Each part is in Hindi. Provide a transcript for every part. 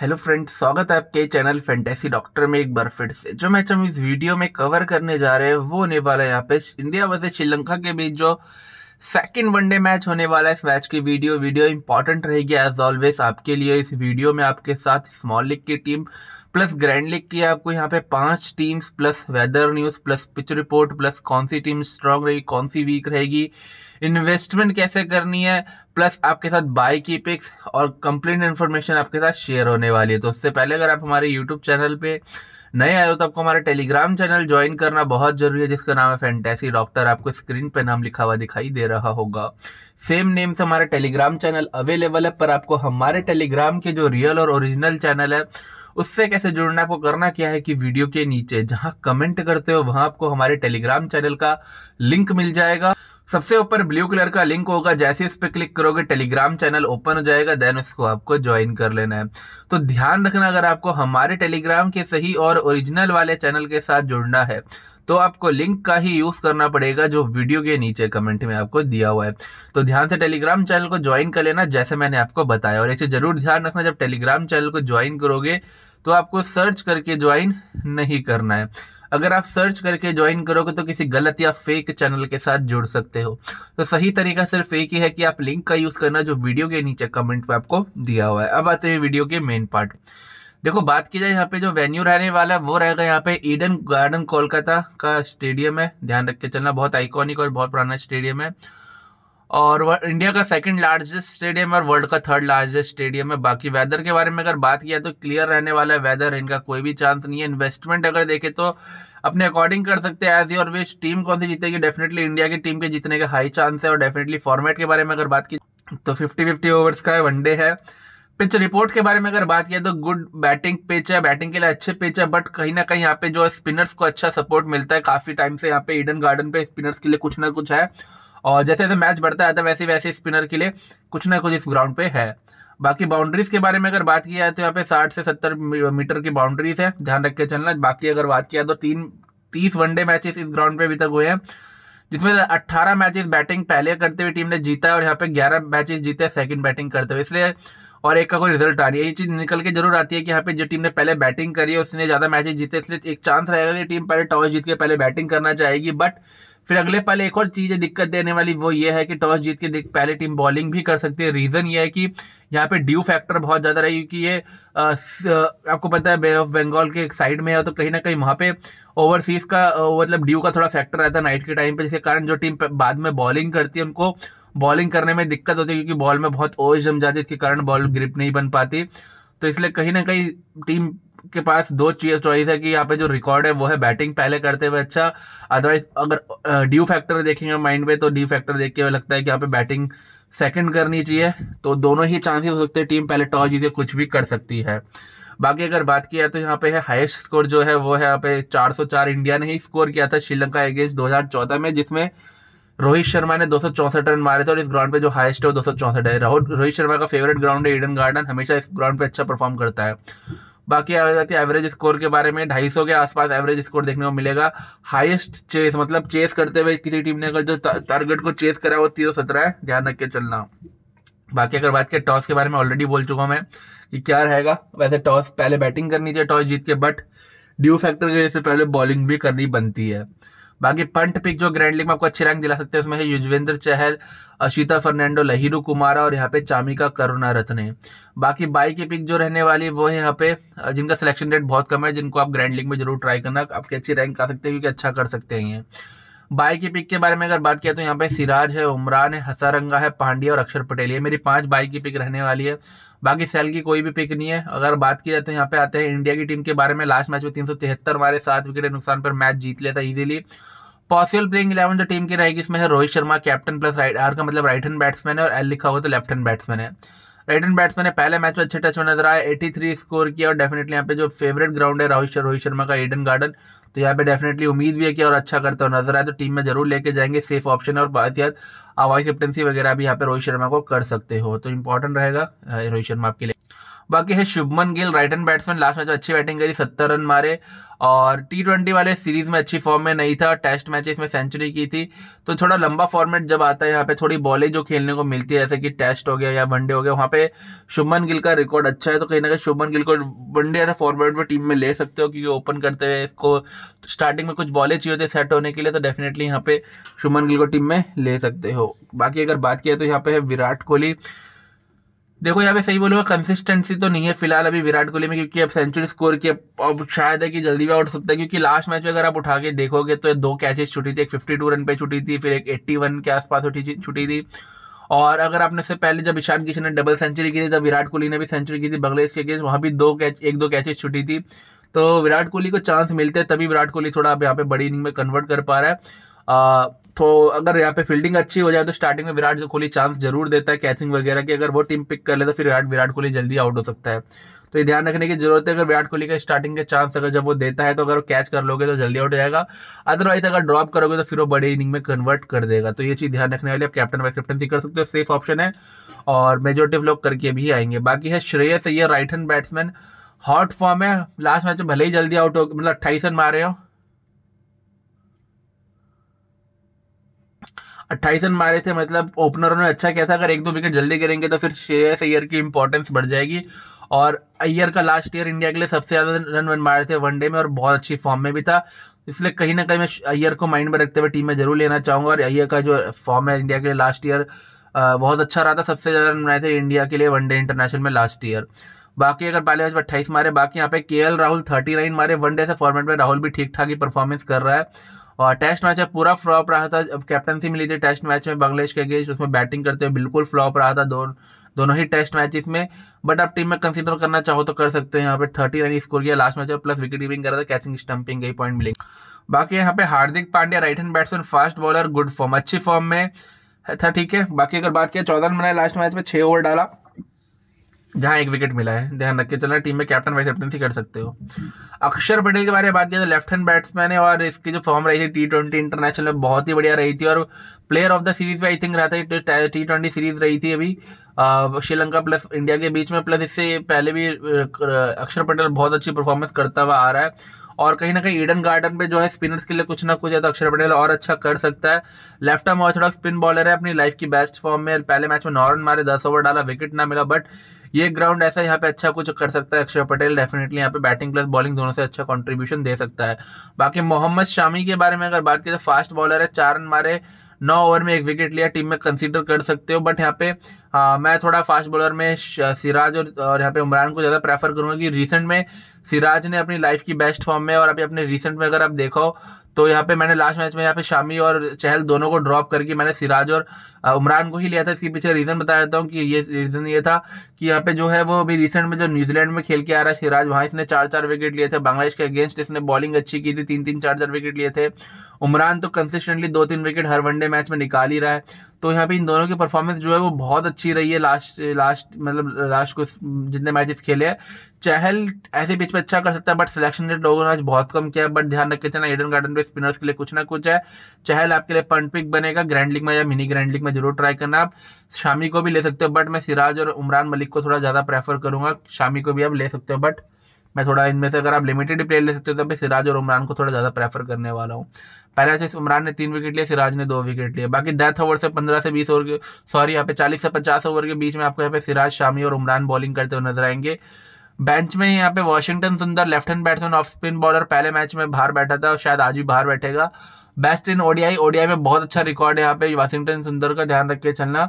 हेलो फ्रेंड स्वागत है आपके चैनल फैंटेसी डॉक्टर में एक बार फिर से जो मैच हम इस वीडियो में कवर करने जा रहे हैं वो होने वाला है यहाँ पे इंडिया वर्सेज श्रीलंका के बीच जो सेकेंड वनडे मैच होने वाला है इस मैच की वीडियो वीडियो इंपॉर्टेंट रहेगी एज ऑलवेज आपके लिए इस वीडियो में आपके साथ स्मॉल लीग की टीम प्लस ग्रैंड लीग की आपको यहाँ पे पांच teams plus weather news plus pitch report plus कौन सी टीम स्ट्रांग रहेगी कौन सी वीक रहेगी इन्वेस्टमेंट कैसे करनी है प्लस आपके साथ बाय की पिक्स और कंप्लीट इन्फॉर्मेशन आपके साथ शेयर होने वाली है तो उससे पहले अगर आप हमारे यूट्यूब चैनल पर नए आए हो तो आपको हमारा टेलीग्राम चैनल ज्वाइन करना बहुत जरूरी है जिसका नाम है फैंटेसी डॉक्टर आपको स्क्रीन पे नाम लिखा हुआ दिखाई दे रहा होगा सेम नेम से हमारा टेलीग्राम चैनल अवेलेबल है पर आपको हमारे टेलीग्राम के जो रियल और ओरिजिनल चैनल है उससे कैसे जुड़ना आपको करना क्या है कि वीडियो के नीचे जहां कमेंट करते हो वहां आपको हमारे टेलीग्राम चैनल का लिंक मिल जाएगा सबसे ऊपर ब्लू कलर का लिंक होगा जैसे इस पर क्लिक करोगे टेलीग्राम चैनल ओपन हो जाएगा देन उसको आपको ज्वाइन कर लेना है तो ध्यान रखना अगर आपको हमारे टेलीग्राम के सही और ओरिजिनल वाले चैनल के साथ जुड़ना है तो आपको लिंक का ही यूज करना पड़ेगा जो वीडियो के नीचे कमेंट में आपको दिया हुआ है तो ध्यान से टेलीग्राम चैनल को ज्वाइन कर लेना जैसे मैंने आपको बताया और ऐसे जरूर ध्यान रखना जब टेलीग्राम चैनल को ज्वाइन करोगे तो आपको सर्च करके ज्वाइन नहीं करना है अगर आप सर्च करके ज्वाइन करोगे तो किसी गलत या फेक चैनल के साथ जुड़ सकते हो तो सही तरीका सिर्फ एक ही है कि आप लिंक का यूज़ करना जो वीडियो के नीचे कमेंट में आपको दिया हुआ है अब आते हैं वीडियो के मेन पार्ट देखो बात की जाए यहाँ पे जो वेन्यू रहने वाला है वो रहेगा यहाँ पे ईडन गार्डन कोलकाता का स्टेडियम है ध्यान रख के चलना बहुत आइकॉनिक और बहुत पुराना स्टेडियम है और इंडिया का सेकंड लार्जेस्ट स्टेडियम और वर्ल्ड का थर्ड लार्जेस्ट स्टेडियम है बाकी वेदर के बारे में अगर बात किया तो क्लियर रहने वाला है वेदर इनका कोई भी चांस नहीं है इन्वेस्टमेंट अगर देखे तो अपने अकॉर्डिंग कर सकते हैं एज योर विश टीम कौन सी जीतेगी डेफिनेटली इंडिया की टीम के जीतने का हाई चांस है और डेफिनेटली फॉर्मेट के बारे में अगर बात की तो फिफ्टी फिफ्टी ओवर्स का वनडे है पिच रिपोर्ट के बारे में अगर बात किया तो गुड बैटिंग पिच है बैटिंग के लिए अच्छे पिच है बट कहीं ना कहीं यहाँ पे जो स्पिनर्स को अच्छा सपोर्ट मिलता है काफी टाइम से यहाँ पे ईडन गार्डन पे स्पिनर्स के लिए कुछ ना कुछ है और जैसे जैसे मैच बढ़ता है वैसे वैसे स्पिनर के लिए कुछ ना कुछ इस ग्राउंड पे है बाकी बाउंड्रीज के बारे में अगर बात किया जाए तो यहाँ पे 60 से 70 मीटर की बाउंड्रीज है ध्यान रख के चलना बाकी अगर बात किया तो तीन तीस वनडे मैचेस इस ग्राउंड पे अभी तक हुए हैं जिसमें 18 मैचेस बैटिंग पहले करते हुए टीम ने जीता है और यहाँ पे 11 मैचेस जीते हैं सेकंड बैटिंग करते हुए इसलिए और एक का कोई रिजल्ट आ रही है ये चीज़ निकल के जरूर आती है कि यहाँ पे जो टीम ने पहले बैटिंग करी है उसने ज़्यादा मैचेस जीते इसलिए एक चांस रहेगा कि टीम पहले टॉस जीत के पहले बैटिंग करना चाहेगी बट फिर अगले पल एक और चीज़ दिक्कत देने वाली वो ये है कि टॉस जीत के पहले टीम बॉलिंग भी कर सकती है रीज़न ये है कि यहाँ पे ड्यू फैक्टर बहुत ज़्यादा रहा क्योंकि ये आ, स, आ, आपको पता है बे ऑफ बंगाल के साइड में है तो कहीं ना कहीं वहाँ पे ओवरसीज़ का मतलब ड्यू का थोड़ा फैक्टर रहता है नाइट के टाइम पर जिसके कारण जो टीम बाद में बॉलिंग करती है उनको बॉलिंग करने में दिक्कत होती है क्योंकि बॉल में बहुत ओज जम जाती है इसके कारण बॉल ग्रिप नहीं बन पाती तो इसलिए कहीं ना कहीं टीम के पास दो चॉइस है कि यहाँ पे जो रिकॉर्ड है वो है बैटिंग पहले करते हुए अच्छा अदरवाइज अगर ड्यू फैक्टर देखेंगे माइंड में तो ड्यू फैक्टर देख के लगता है कि यहाँ पे बैटिंग सेकंड करनी चाहिए तो दोनों ही चांसेस हो सकते हैं टीम पहले टॉस जीते कुछ भी कर सकती है बाकी अगर बात किया तो यहाँ पे है हाइस्ट स्कोर जो है वो है यहाँ पे 404 इंडिया ने ही स्कोर किया था श्रीलंका अगेंस्ट 2014 में जिसमें रोहित शर्मा ने दो रन मारे थे और इस ग्राउंड पे जो हाइस्ट है वो दो है रोहित शर्मा का फेवरेट ग्राउंड है ईडन गार्डन हमेशा इस ग्राउंड पे अच्छा परफॉर्म करता है बाकी आ जाती है एवरेज स्कोर के बारे में ढाई के आसपास एवरेज स्कोर देखने को मिलेगा हाईएस्ट चेस मतलब चेस करते हुए किसी टीम ने अगर जो टारगेट को चेस करा वो तीन सत्रह है ध्यान रख के चलना बाकी अगर बात करें टॉस के बारे में ऑलरेडी बोल चुका हूँ मैं कि क्या रहेगा वैसे टॉस पहले बैटिंग करनी चाहिए टॉस जीत के बट ड्यू फैक्टर की वजह से पहले बॉलिंग भी करनी बनती है बाकी पंट पिक जो ग्रैंड लीग में आपको अच्छी रैंक दिला सकते हैं उसमें है युजवेंद्र चहल अशिता फर्नांडो लहिरू कुमारा और यहाँ पे चामिका करुणा रत्ने बाकी बाई की पिक जो रहने वाली वो है यहाँ पे जिनका सिलेक्शन रेट बहुत कम है जिनको आप ग्रैंड लीग में जरूर ट्राई करना आपकी अच्छी रैंक आ सकते हैं क्योंकि अच्छा कर सकते हैं बाय की पिक के बारे में अगर बात किया तो यहाँ पे सिराज है उमरान है हसारंगा है पांड्या और अक्षर पटेल ये मेरी पांच बाय की पिक रहने वाली है बाकी सेल की कोई भी पिक नहीं है अगर बात की जाए तो यहाँ पे आते हैं इंडिया की टीम के बारे में लास्ट मैच में तीन सौ तिहत्तर सात विकेट नुकसान पर मैच जीत लिया था इजिली पॉसिबल प्लेइंग इलेवन जो टीम की रहेगी इसमें है Rohit Sharma captain plus right R का मतलब राइट हैंड बैट्समैन है और एल लिखा हुआ तो लेफ्ट हैंड बैट्समैन है राइट हैंड बैट्समैन ने पहले मैच में अच्छे टच में नजर आया 83 स्कोर किया और डेफिनेटली यहाँ पे जो फेवरेट ग्राउंड है रोहित रोहित शर्मा का ईडन गार्डन तो यहाँ पे डेफिनेटली उम्मीद भी है कि और अच्छा करता हो नजर आए तो टीम में जरूर लेके जाएंगे सेफ ऑप्शन और बात याद आवाज कैप्टनसी वगैरह भी यहाँ पे रोहित शर्मा को कर सकते हो तो इंपॉर्टेंट रहेगा रोहित शर्मा आपके लिए बाकी है Shubman Gill right hand batsman last match में अच्छी बैटिंग करी सत्तर रन मारे और टी ट्वेंटी वाले सीरीज में अच्छी फॉर्म में नहीं था टेस्ट मैच इसमें सेंचुरी की थी तो थोड़ा लंबा फॉर्मेट जब आता है यहाँ पे थोड़ी बॉलें जो खेलने को मिलती है जैसे कि टेस्ट हो गया या वनडे हो गया वहाँ पे शुभमन गिल का रिकॉर्ड अच्छा है तो कहीं ना कहीं शुभमन गिल को वनडे ऐसा फॉर्मेट में टीम में ले सकते हो क्योंकि ओपन करते हुए इसको स्टार्टिंग में कुछ बॉलें चाहिए होती सेट होने के लिए तो डेफिनेटली यहाँ पे शुभमन गिल को टीम में ले सकते हो बाकी अगर बात किया तो यहाँ पे है विराट कोहली देखो यहाँ पे सही बोलूंगा कंसिस्टेंसी तो नहीं है फिलहाल अभी विराट कोहली में क्योंकि अब सेंचुरी स्कोर की अब शायद है कि जल्दी भी आउट सकता है क्योंकि लास्ट मैच में अगर आप उठा के देखोगे तो दो कैचेस छुटी थी एक फिफ्टी रन पे छुटी थी फिर एक एट्टी के आसपास छुटी थी और अगर आपने उससे पहले जब ईशान किशन ने डबल सेंचुरी की थी तब विराट कोहली ने भी सेंचुरी की थी बांग्लादेश के अगेंस्ट वहाँ भी दो कैच एक दो कैचेस छुटी थी तो विराट कोहली को चांस मिलते हैं तभी विराट कोहली थोड़ा अब यहाँ पे बड़ी इनिंग में कन्वर्ट कर पा रहा है तो अगर यहाँ पे फील्डिंग अच्छी हो जाए तो स्टार्टिंग में विराट कोहली चांस जरूर देता है कैचिंग वगैरह की अगर वो टीम पिक कर ले तो फिर विराट विराट कोहली जल्दी आउट हो सकता है तो ये ध्यान रखने की जरूरत है अगर विराट कोहली का स्टार्टिंग के चांस अगर जब वो देता है तो अगर वो कैच कर लोगे तो जल्दी आउट हो जाएगा अदरवाइज अगर ड्रॉप करोगे तो फिर वो बड़े इनिंग में कन्वर्ट कर देगा तो ये चीज़ ध्यान रखने वाली आप कैप्टन वाइस कैप्टनसी कर सकते हो सेफ ऑप्शन है और मेजोरिटी ऑफ लोग करके भी आएंगे बाकी है श्रेयस ये right hand batsman hot form है लास्ट मैच में भले ही जल्दी आउट हो मतलब अट्ठाईस रन मारे हो अट्ठाईस रन मारे थे मतलब ओपनरों ने अच्छा किया था अगर एक दो विकेट जल्दी गिरेंगे तो फिर श्रेयस अय्यर की इंपॉर्टेंस बढ़ जाएगी और अय्यर का लास्ट ईयर इंडिया के लिए सबसे ज़्यादा रन मारे थे वनडे में और बहुत अच्छी फॉर्म में भी था इसलिए कहीं ना कहीं मैं अय्यर को माइंड में रखते हुए टीम में जरूर लेना चाहूँगा और अय्यर का जो फॉर्म है इंडिया के लिए लास्ट ईयर बहुत अच्छा रहा था सबसे ज़्यादा रन बनाए थे इंडिया के लिए वनडे इंटरनेशनल में लास्ट ईयर बाकी अगर पहले मैच में अट्ठाईस मारे बाकी यहाँ पे के राहुल थर्टी नाइन मारे वनडे से फॉर्मेट में राहुल भी ठीक ठाक ही परफॉर्मेंस कर रहा है और टेस्ट मैच है पूरा फ्लॉप रहा था अब कैप्टनसी मिली थी टेस्ट मैच में बांग्लादेश के अगेंस्ट उसमें बैटिंग करते हुए बिल्कुल फ्लॉप रहा था दोनों दोनों ही टेस्ट मैचेस में बट आप टीम में कंसीडर करना चाहो तो कर सकते हो यहाँ पे थर्टी रन स्कोर किया लास्ट मैच और प्लस विकेट कीपिंग करा था कैचिंग स्टंपिंग गई पॉइंट मिलेंगे बाकी यहाँ पे Hardik Pandya right hand batsman fast bowler good form अच्छी फॉर्म में था ठीक है बाकी अगर बात किया चौदह रन बनाए लास्ट मैच में छः ओवर डाला जहाँ एक विकेट मिला है ध्यान रख के चलना टीम में कैप्टन वाइस कैप्टनसी कर सकते हो अक्षर पटेल के बारे में बात किया तो लेफ्ट हैंड बैट्समैन है और इसकी जो फॉर्म रही थी टी ट्वेंटी इंटरनेशनल में बहुत ही बढ़िया रही थी और प्लेयर ऑफ द सीरीज भी आई थिंक रहा था टी ट्वेंटी सीरीज रही थी अभी श्रीलंका प्लस इंडिया के बीच में प्लस इससे पहले भी अक्षर पटेल बहुत अच्छी परफॉर्मेंस करता हुआ आ रहा है और कहीं ना कहीं ईडन गार्डन पे जो है स्पिनर्स के लिए कुछ ना कुछ है तो अक्षर पटेल और अच्छा कर सकता है left arm orthodox spin bowler है अपनी लाइफ की बेस्ट फॉर्म में पहले मैच में नॉर्न मारे दस ओवर डाला विकेट ना मिला बट ये ग्राउंड ऐसा यहाँ पे अच्छा कुछ कर सकता है अक्षय पटेल डेफिनेटली यहाँ पे बैटिंग प्लस बॉलिंग दोनों से अच्छा कॉन्ट्रीब्यूशन दे सकता है बाकी मोहम्मद शामी के बारे में अगर बात की तो फास्ट बॉलर है चार रन मारे नौ ओवर में एक विकेट लिया टीम में कंसीडर कर सकते हो बट यहाँ पे आ, हाँ, मैं थोड़ा फास्ट बॉलर में सिराज और, और यहाँ पे उमरान को ज़्यादा प्रेफर करूँगा कि रिसेंट में सिराज ने अपनी लाइफ की बेस्ट फॉर्म में और अभी अपने रिसेंट में अगर आप देखो तो यहाँ पे मैंने लास्ट मैच में यहाँ पे शामी और चहल दोनों को ड्रॉप करके मैंने सिराज और उमरान को ही लिया था इसके पीछे रीज़न बता देता हूँ कि ये रीज़न ये था कि यहाँ पे जो है वो अभी रिसेंट में जो न्यूजीलैंड में खेल के आ रहा है सिराज वहाँ इसने चार चार विकेट लिए थे बांग्लादेश के अगेंस्ट इसने बॉलिंग अच्छी की थी तीन तीन चार चार विकेट लिए थे उमरान तो कंसिस्टेंटली दो तीन विकेट हर वनडे मैच में निकाल ही रहा है तो यहाँ पे इन दोनों की परफॉर्मेंस जो है वो बहुत अच्छी रही है लास्ट लास्ट मतलब लास्ट कुछ जितने मैचेस खेले हैं चहल ऐसे पिच पे अच्छा कर सकता है बट सिलेक्शन रेट लोगों ने आज बहुत कम किया बट ध्यान रखे चलना एडन गार्डन पे स्पिनर्स के लिए कुछ ना कुछ है चहल आपके लिए पंट पिक बनेगा ग्रैंड लीग में या मिनी ग्रैंड लीग में में ज़रूर ट्राई करना आप शामी को भी ले सकते हो बट मैं सिराज और उमरान मलिक को थोड़ा ज़्यादा प्रेफर करूँगा शामी को भी आप ले सकते हो बट मैं थोड़ा इनमें से अगर आप लिमिटेड प्लेयर ले सकते हो तो मैं सिराज और उमरान को थोड़ा ज़्यादा प्रेफर करने वाला हूँ पहले से उमरान ने तीन विकेट लिए सिराज ने दो विकेट लिए बाकी डेथ ओवर से पंद्रह से बीस ओवर के सॉरी यहाँ पे चालीस से पचास ओवर के बीच में आपको यहाँ पे सिराज शामी और उमरान बॉलिंग करते हुए नजर आएंगे बेंच में यहाँ पे Washington Sundar left hand batsman off spin bowler पहले मैच में बाहर बैठा था और शायद आज भी बाहर बैठेगा बेस्ट इन ओडीआई ओडीआई में बहुत अच्छा रिकॉर्ड है यहाँ पे वाशिंगटन सुंदर का ध्यान रख के चलना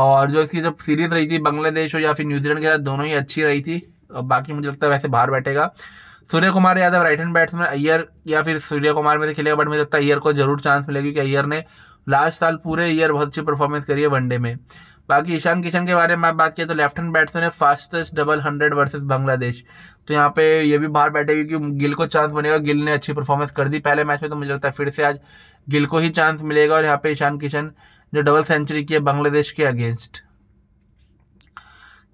और जो इसकी जब सीरीज रही थी बांग्लादेश या फिर न्यूजीलैंड के साथ दोनों ही अच्छी रही थी बाकी मुझे लगता है वैसे बाहर बैठेगा Surya Kumar Yadav right hand batsman Iyer या फिर सूर्य कुमार में तो खेलेगा बट मुझे लगता है अयर को जरूर चांस मिलेगी क्योंकि अय्यर ने लास्ट साल पूरे ईयर बहुत अच्छी परफॉर्मेंस करी है वनडे में बाकी ईशान किशन के बारे में बात किया तो लेफ्ट हैंड बैट्समैन है fastest double hundred versus Bangladesh तो यहाँ पे ये भी बाहर बैठे क्योंकि गिल को चांस बनेगा गिल ने अच्छी परफॉर्मेंस कर दी पहले मैच में तो मुझे लगता है फिर से आज गिल को ही चांस मिलेगा और यहाँ पे ईशान किशन जो डबल सेंचुरी की है बांग्लादेश के अगेंस्ट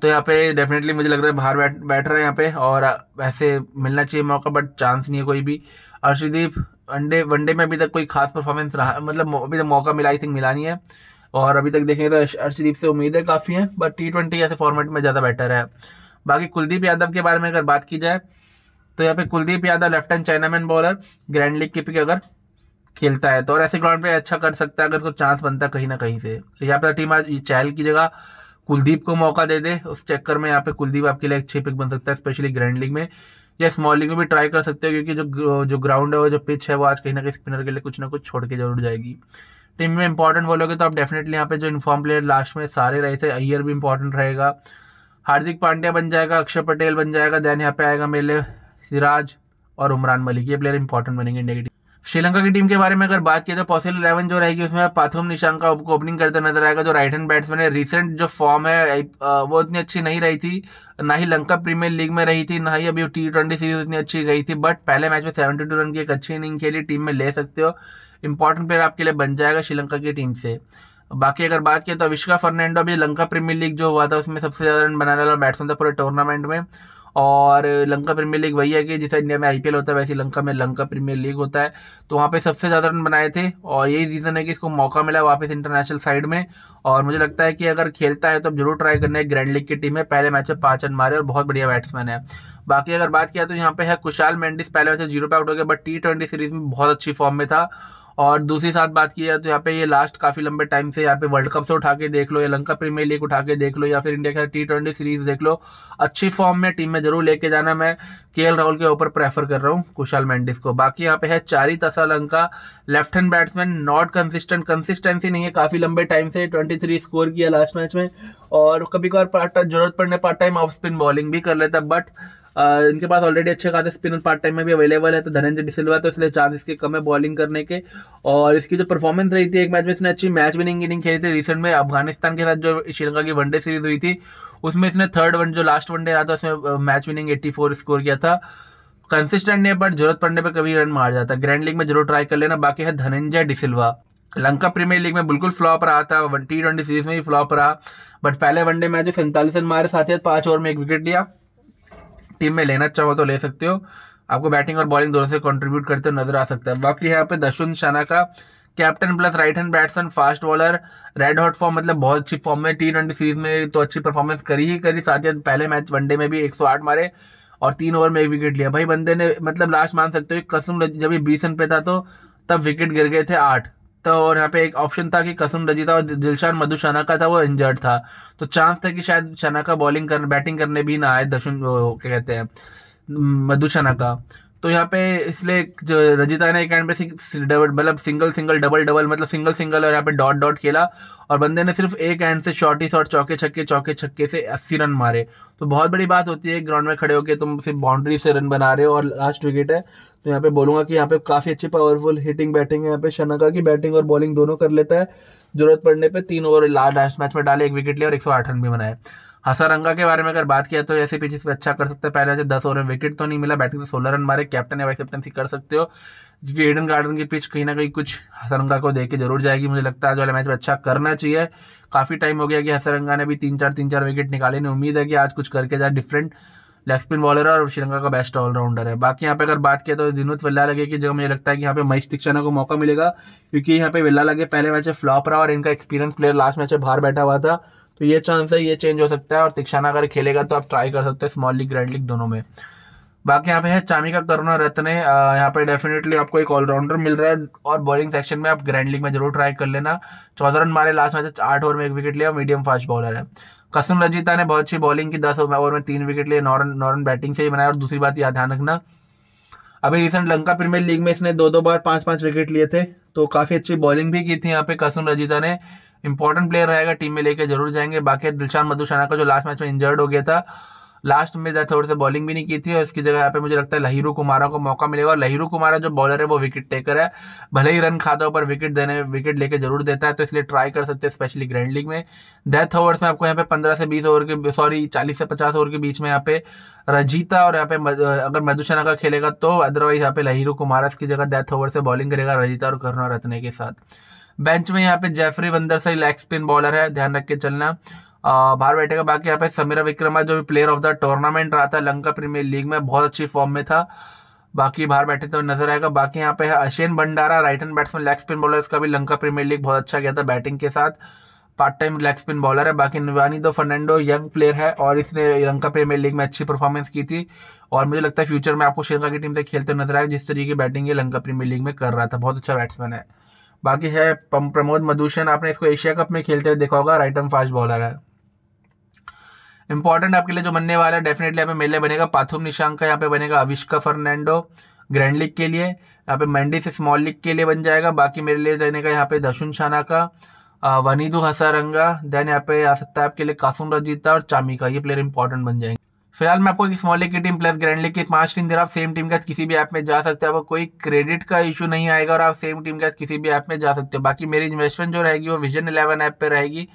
तो यहाँ पे डेफिनेटली मुझे लग रहा है बाहर बैठ बैठ रहा है यहाँ पे और वैसे मिलना चाहिए मौका बट चांस नहीं है कोई भी अर्षदीप वनडे वनडे में अभी तक कोई खास परफॉर्मेंस रहा मतलब अभी तक मौका मिला आई थिंक मिला नहीं है और अभी तक देखेंगे तो अर्शदीप से उम्मीदें काफ़ी हैं बट टी ट्वेंटी ऐसे फॉर्मेट में ज़्यादा बेटर है बाकी कुलदीप यादव के बारे में अगर बात की जाए तो यहाँ पे Kuldeep Yadav left hand chinaman bowler grand league की पिक अगर खेलता है तो और ऐसे ग्राउंड पे अच्छा कर सकता है अगर उसको चांस बनता कहीं ना कहीं से तो यहाँ पर टीम आज चहल की जगह कुलदीप को मौका दे दे उस चक्कर में यहाँ पे कुलदीप आपके लिए अच्छी पिक बन सकता है स्पेशली ग्रैंड लीग में या स्मॉल लीग में भी ट्राई कर सकते हो क्योंकि जो जो ग्राउंड है वो जो पिच है वो आज कहीं ना कहीं स्पिनर के लिए कुछ ना कुछ छोड़ के जरूर जाएगी टीम में इंपॉर्टेंट बोलोगे तो आप डेफिनेटली यहाँ पे जो इन्फॉर्म प्लेयर लास्ट में सारे रहे थे अय्यर भी इंपॉर्टेंट रहेगा हार्दिक पांड्या बन जाएगा अक्षय पटेल बन जाएगा दैन यहाँ पे आएगा मेले सिराज और उमरान मलिक ये प्लेयर इंपॉर्टेंट बनेंगे इंडिया की टीम श्रीलंका की टीम के बारे में अगर बात की तो पॉसिबल इलेवन जो रहेगी उसमें पाथुम निशांक का ओपनिंग करते नजर आएगा जो राइट हैंड बैट्समैन है रिसेंट जो फॉर्म है वो इतनी अच्छी नहीं रही थी ना ही लंका प्रीमियर लीग में रही थी ना ही अभी टी ट्वेंटी सीरीज इतनी अच्छी गई थी बट पहले मैच में सेवेंटी टू रन की एक अच्छी इनिंग खेली टीम में ले सकते हो इंपॉर्टेंट प्लेयर आपके लिए बन जाएगा श्रीलंका की टीम से बाकी अगर बात करें तो अविष्का फर्नांडो अभी लंका प्रीमियर लीग जो हुआ था उसमें सबसे ज़्यादा रन बनाने वाला बैट्समैन था पूरे टूर्नामेंट में और लंका प्रीमियर लीग वही है कि जैसे इंडिया में आईपीएल होता है वैसे लंका में लंका प्रीमियर लीग होता है तो वहाँ पे सबसे ज़्यादा रन बनाए थे और यही रीज़न है कि इसको मौका मिला वापस इंटरनेशनल साइड में और मुझे लगता है कि अगर खेलता है तो जरूर ट्राई करना है ग्रैंड लीग की टीम है पहले मैच में पाँच रन मारे और बहुत बढ़िया बैट्समैन है बाकी अगर बात किया तो यहाँ पे है कुशाल मेंडिस पहले मैच जीरो पे आउट हो गया बट टी सीरीज में बहुत अच्छी फॉर्म में था और दूसरी साथ बात की जाए तो यहाँ पे ये लास्ट काफ़ी लंबे टाइम से यहाँ पे वर्ल्ड कप से उठा के देख लो या लंका प्रीमियर लीग उठा के देख लो या फिर इंडिया का टी ट्वेंटी सीरीज देख लो अच्छी फॉर्म में टीम में जरूर लेके जाना मैं के राहुल के ऊपर प्रेफर कर रहा हूँ कुशाल मैंडिस को बाकी यहाँ पे है Charith Asalanka left hand batsman not consistent consistency नहीं है काफ़ी लंबे टाइम से ट्वेंटी स्कोर किया लास्ट मैच में और कभी कभार जरूरत पड़ने part time off spin bowling भी कर लेता बट इनके पास ऑलरेडी अच्छे खासे स्पिनर पार्ट टाइम में भी अवेलेबल है तो धनंजय डिसिल्वा तो इसलिए चांस इसके कम है बॉलिंग करने के और इसकी जो परफॉर्मेंस रही थी एक मैच में इसने अच्छी मैच विनिंग इनिंग खेली थी रिसेंट में अफगानिस्तान के साथ जो श्रीलंका की वनडे सीरीज हुई थी उसमें इसने थर्ड वन जो लास्ट वनडे रहा था उसमें मैच विनिंग एट्टी स्कोर किया था कंसिस्टेंट नहीं बट जरूरत पड़ने पर कभी रन मार जाता ग्रैंड लीग में जरूर ट्राई कर लेना बाकी है धनंजय डिसिल्वा लंका प्रीमियर लीग में बिल्कुल फ्लॉप रहा था टी ट्वेंटी सीरीज में भी फ्लॉप रहा बट पहले वनडे मैच सैंतालीस रन मारे साथ ही पांच ओवर में एक विकेट लिया टीम में लेना चाहो तो ले सकते हो आपको बैटिंग और बॉलिंग दोनों से कंट्रीब्यूट करते हुए नजर आ सकता है बाकी यहाँ पे दशवंत शाना का captain plus right hand batsman fast bowler red hot form मतलब बहुत अच्छी फॉर्म में टी ट्वेंटी सीरीज में तो अच्छी परफॉर्मेंस करी ही करी साथ ही पहले मैच वनडे में भी 108 मारे और तीन ओवर में एक विकेट लिया भाई बंदे ने मतलब लास्ट मान सकते हो कसम जब ये बीस रन पे था तो तब विकेट गिर गए थे आठ तो और यहाँ पे एक ऑप्शन था कि कसम रजीता और दिलशान मधु शनाका था वो इंजर्ड था तो चांस था कि शायद शनाका बॉलिंग कर बैटिंग करने भी ना आए दशुन क्या कहते हैं मधु शनाका तो यहाँ पे इसलिए जो रजिता ने एक एंड पे मतलब सिंगल सिंगल डबल डबल मतलब सिंगल सिंगल और यहाँ पे डॉट डॉट खेला और बंदे ने सिर्फ एक एंड से शॉर्ट ही शॉर्ट चौके छक्के चौके छक्के से अस्सी रन मारे तो बहुत बड़ी बात होती है ग्राउंड में खड़े होकर तुम सिर्फ बाउंड्री से रन बना रहे हो और लास्ट विकेट है तो यहाँ पे बोलूंगा कि यहाँ पे काफ़ी अच्छी पावरफुल हिटिंग बैटिंग है यहाँ पे शनका की बैटिंग और बॉलिंग दोनों कर लेता है जरूरत पड़ने पर तीन ओवर लास्ट मैच में डाले एक विकेट लिया और एक सौ आठ रन भी बनाए हसारंगा के बारे में अगर बात किया तो ऐसे पिच इस पर अच्छा कर सकते हैं पहले से दस ओवर में विकेट तो नहीं मिला बैटिंग से सोलह रन मारे कैप्टन या वाइस कैप्टनसी कर सकते हो क्योंकि एडन गार्डन की पिच कहीं ना कहीं कुछ हसरंगा को देख के जरूर जाएगी मुझे लगता है आज वाले मैच में अच्छा करना चाहिए काफ़ी टाइम हो गया कि हसरंगा ने भी तीन चार तीन चार विकेट निकाले ने उम्मीद है कि आज कुछ करके जाए डिफरेंट लेग स्पिन बॉलर है और श्रीलंका का बेस्ट ऑलराउंडर है बाकी यहाँ पे अगर बात किया तो दिनोत विल्ला लगे की जगह मुझे लगता है कि यहाँ पे महेश दीक्षाना को मौका मिलेगा क्योंकि यहाँ पे विल्ला लगे पहले मैच फ्लॉप रहा और इनका एक्सपीरियंस प्लेयर लास्ट मैच में बाहर बैठा हुआ था तो ये चांस है ये चेंज हो सकता है और तिक्षाना अगर खेलेगा तो आप ट्राई कर सकते हैं स्मॉल लीग ग्रैंड लीग दोनों में बाकी यहाँ पे है चामिका करुणा रत्न यहाँ पे डेफिनेटली आपको एक ऑलराउंडर मिल रहा है और बॉलिंग सेक्शन में आप ग्रैंड लीग में जरूर ट्राई कर लेना चौदह रन मारे लास्ट मैच आठ ओवर में एक विकेट लिया मीडियम फास्ट बॉलर है कसम रजीता ने बहुत अच्छी बॉलिंग की दस ओवर में तीन विकेट लिए नॉरन नॉरन बैटिंग से ही बनाया और दूसरी बात याद ध्यान रखना अभी रिसेंट लंका प्रीमियर लीग में इसने दो दो बार पांच पांच विकेट लिए थे तो काफ़ी अच्छी बॉलिंग भी की थी यहाँ पे कसम रजीता ने इंपॉर्टेंट प्लेयर रहेगा टीम में लेके जरूर जाएंगे बाकी दिलशान मधुशाना का जो लास्ट मैच में इंजर्ड हो गया था लास्ट में थोड़े से बॉलिंग भी नहीं की थी और इसकी जगह यहाँ पे मुझे लगता है लहिरू कुमारा को मौका मिलेगा और लहिरू कुमारा जो बॉलर है वो विकेट टेकर है भले ही रन खाता पर विकेट देने विकेट लेके जरूर देता है तो इसलिए ट्राई कर सकते हैं स्पेशली ग्रैंड लीग में डेथ ओवर्स में आपको यहाँ पे पंद्रह से बीस ओवर के सॉरी चालीस से पचास ओवर के बीच में यहाँ पे रजीता और यहाँ पे अगर मधुशना का खेलेगा तो अदरवाइज यहाँ पे लहिरू कुमारा इसकी जगह डेथ ओवर से बॉलिंग करेगा रजीता और करुणा रत्ने के साथ बेंच में यहाँ पे जेफरी बंदर सही लेग स्पिन बॉलर है ध्यान रख के चलना बाहर बैठेगा बाकी यहाँ पे समीरा विक्रमा जो भी प्लेयर ऑफ द टूर्नामेंट रहा था लंका प्रीमियर लीग में बहुत अच्छी फॉर्म में था बाकी बाहर बैठे तो नजर आएगा बाकी यहाँ पे है Ashen Bandara right hand batsman leg spin bowler इसका भी लंका प्रीमियर लीग बहुत अच्छा गया था बैटिंग के साथ part time leg spin bowler है बाकी निवानी दो फर्नैंडो यंग प्लेयर है और इसने लंका प्रीमियर लीग में अच्छी परफॉर्मेंस की थी और मुझे लगता है फ्यूचर में आपको श्रीलंका की टीम से खेलते नजर आएगा जिस तरीके की बैटिंग ये लंका प्रीमियर लीग में कर रहा था बहुत अच्छा बैट्समैन है बाकी है प्रमोद मधुषण आपने इसको एशिया कप में खेलते हुए देखा होगा राइट आर्म फास्ट बॉलर है इंपॉर्टेंट आपके लिए जो बनने वाला है डेफिनेटली यहाँ पे मेले बनेगा पाथुम निशांक का यहाँ पे बनेगा अविष्का फर्नांडो ग्रैंड लीग के लिए यहाँ पे मंडी से स्मॉल लीग के लिए बन जाएगा बाकी मेरे लिए रहने का यहाँ पे दशुन शाना का वनीदू हसारंगा देन यहाँ पे आ सकता है आपके लिए कासुम रजीता और चामी का ये प्लेयर इंपॉर्टेंट बन जाएंगे फिलहाल मैं आपको एक स्मॉल लेग की टीम प्लस ग्रैंड लेग की पांच टीम रहा आप सेम टीम के साथ किसी भी ऐप में जा सकते हो आपको कोई क्रेडिट का इशू नहीं आएगा और आप सेम टीम के साथ किसी भी ऐप में जा सकते हो बाकी मेरी इन्वेस्टमेंट जो रहेगी वो विजन इलेवन ऐप पे रहेगी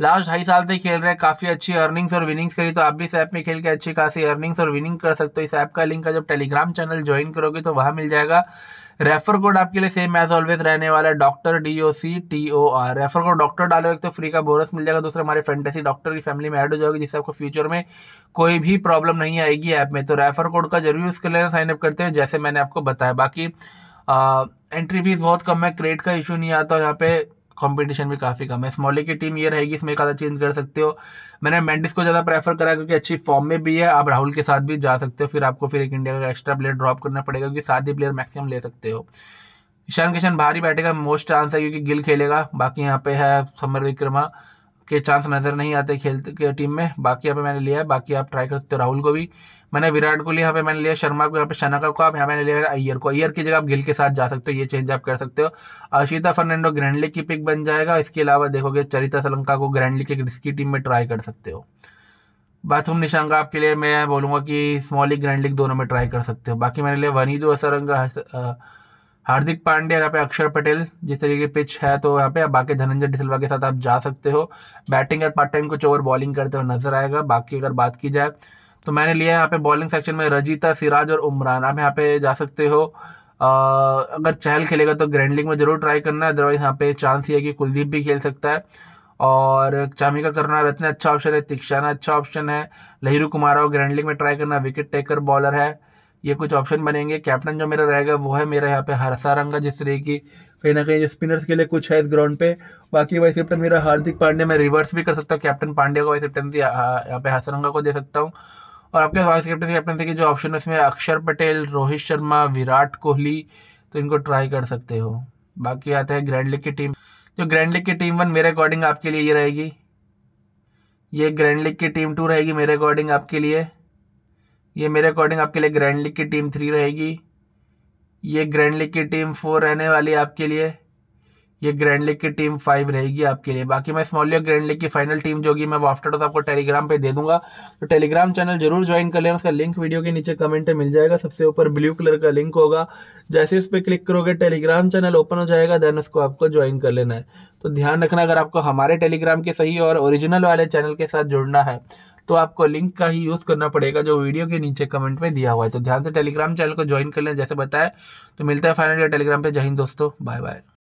लास्ट ढाई साल से खेल रहे हैं काफ़ी अच्छी अर्निंग्स और विनिंग्स करी तो आप भी इस ऐप में खेल के अच्छी खासी अर्निंग्स और विनिंग कर सकते हो इस ऐप का लिंक का जब टेलीग्राम चैनल ज्वाइन करोगे तो वहाँ मिल जाएगा रेफर कोड आपके लिए सेम एज ऑलवेज रहने वाला है doctor D O C T O R refer code doctor डालो एक तो फ्री का बोनस मिल जाएगा दूसरा हमारे फेंटेसी डॉक्टर की फैमिली में ऐड हो जाओगी जिससे आपको फ्यूचर में कोई भी प्रॉब्लम नहीं आएगी ऐप में तो रेफर कोड का जरूर यूज़ कर लेना साइनअप करते हैं जैसे मैंने आपको बताया बाकी एंट्री फीस बहुत कम है क्रेडिट का इशू नहीं आता और यहाँ पे कंपटीशन भी काफ़ी कम है स्मॉली की टीम ये रहेगी इसमें एक आधा चेंज कर सकते हो मैंने मेंडिस को ज़्यादा प्रेफर करा क्योंकि अच्छी फॉर्म में भी है आप राहुल के साथ भी जा सकते हो फिर आपको फिर एक इंडिया का एक्स्ट्रा प्लेयर ड्रॉप करना पड़ेगा क्योंकि सात ही प्लेयर मैक्सिमम ले सकते हो ईशान किशन भारी बैठेगा मोस्ट चांस है क्योंकि गिल खेलेगा बाकी यहाँ पे है समर विक्रमा के चांस नज़र नहीं आते खेलते टीम में बाकी यहाँ पे मैंने लिया है बाकी आप ट्राई कर सकते हो राहुल को भी मैंने विराट कोहली यहाँ पे मैंने लिया शर्मा को यहाँ पे शनाका को आप यहाँ मैंने लिया अय्यर को अय्यर की जगह आप गिल के साथ जा सकते हो ये चेंज आप कर सकते हो अशिता फर्नैंडो ग्रैंडली की पिक बन जाएगा इसके अलावा देखोगे चरिता सलंका को ग्रैंडली की रिस्की टीम में ट्राई कर सकते हो बाथरूम निशांक आपके लिए मैं बोलूँगा कि स्मॉल लीग ग्रैंड लीग दोनों में ट्राई कर सकते हो बाकी मैंने वनी दो असरंग हार्दिक पांडे यहाँ पे अक्षर पटेल जिस तरीके की पिच है तो यहाँ पे बाकी धनंजय डिसलवा के साथ आप जा सकते हो बैटिंग या पार्ट टाइम कुछ ओवर बॉलिंग करते हुए नजर आएगा बाकी अगर बात की जाए तो मैंने लिया यहाँ पे बॉलिंग सेक्शन में रजीता सिराज और उमरान आप यहाँ पे जा सकते हो आ, अगर चहल खेलेगा तो ग्रैंड लीग में ज़रूर ट्राई करना है अदरवाइज यहाँ पे चांस ये है कि कुलदीप भी खेल सकता है और चामी का करना रत्न अच्छा ऑप्शन है तिक्षाना अच्छा ऑप्शन है लहरू कुमारा ग्रैंड लीग में ट्राई करना विकेट टेकर बॉलर है ये कुछ ऑप्शन बनेंगे कैप्टन जो मेरा रहेगा वो है मेरा यहाँ पे हरसा रंगा जिस तरह की कहीं ना कहीं स्पिनर्स के लिए कुछ है इस ग्राउंड पे बाकी वाइस कैप्टन मेरा हार्दिक पांडे मैं रिवर्स भी कर सकता हूँ कैप्टन पांडे को वाइस कैप्टन यहाँ पे हरसा रंगा को दे सकता हूँ और आपके वाइस कैप्टन थे कि जो ऑप्शन है उसमें अक्षर पटेल रोहित शर्मा विराट कोहली तो इनको ट्राई कर सकते हो बाकी आता है ग्रैंड लीग की टीम जो ग्रैंड लीग की टीम वन मेरे अकॉर्डिंग आपके लिए ये रहेगी ये ग्रैंड लीग की टीम टू रहेगी मेरे अकॉर्डिंग आपके लिए ये मेरे अकॉर्डिंग आपके लिए ग्रैंड लीग की टीम थ्री रहेगी ये ग्रैंड लीग की टीम फोर रहने वाली है आपके लिए ये ग्रैंड लीग की टीम फाइव रहेगी आपके लिए बाकी मैं स्मॉल लीग ग्रैंड लीग की फाइनल टीम जो होगी मैं वो आफ्टर आपको टेलीग्राम पे दे दूंगा तो टेलीग्राम चैनल जरूर ज्वाइन कर लेना उसका लिंक वीडियो के नीचे कमेंट मिल जाएगा सबसे ऊपर ब्लू कलर का लिंक होगा जैसे उस पर क्लिक करोगे टेलीग्राम चैनल ओपन हो जाएगा देन उसको आपको ज्वाइन कर लेना है तो ध्यान रखना अगर आपको हमारे टेलीग्राम के सही और ओरिजिनल वाले चैनल के साथ जुड़ना है तो आपको लिंक का ही यूज़ करना पड़ेगा जो वीडियो के नीचे कमेंट में दिया हुआ है तो ध्यान से टेलीग्राम चैनल को ज्वाइन कर लें जैसे बताया तो मिलता है फाइनल टेलीग्राम पे जय हिंद दोस्तों बाय बाय